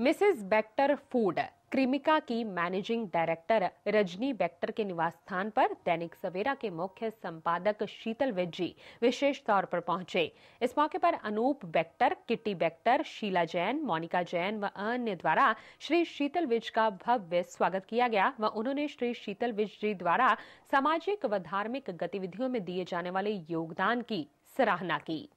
Mrs Bector food Cremica की managing director Rajni Bector के निवास स्थान पर दैनिक सवेरा के मुख्य संपादक शीतल विज्जी विशेष तौर पर पहुंचे इस मौके पर अनूप बेक्टर किट्टी बेक्टर शीला जैन मोनिका जैन व अन्य द्वारा श्री शीतल विज का भव्य स्वागत किया गया व उन्होंने श्री शीतल विज जी द्वारा सामाजिक व धार्मिक गतिविधियों में दिए जाने वाले योगदान की सराहना की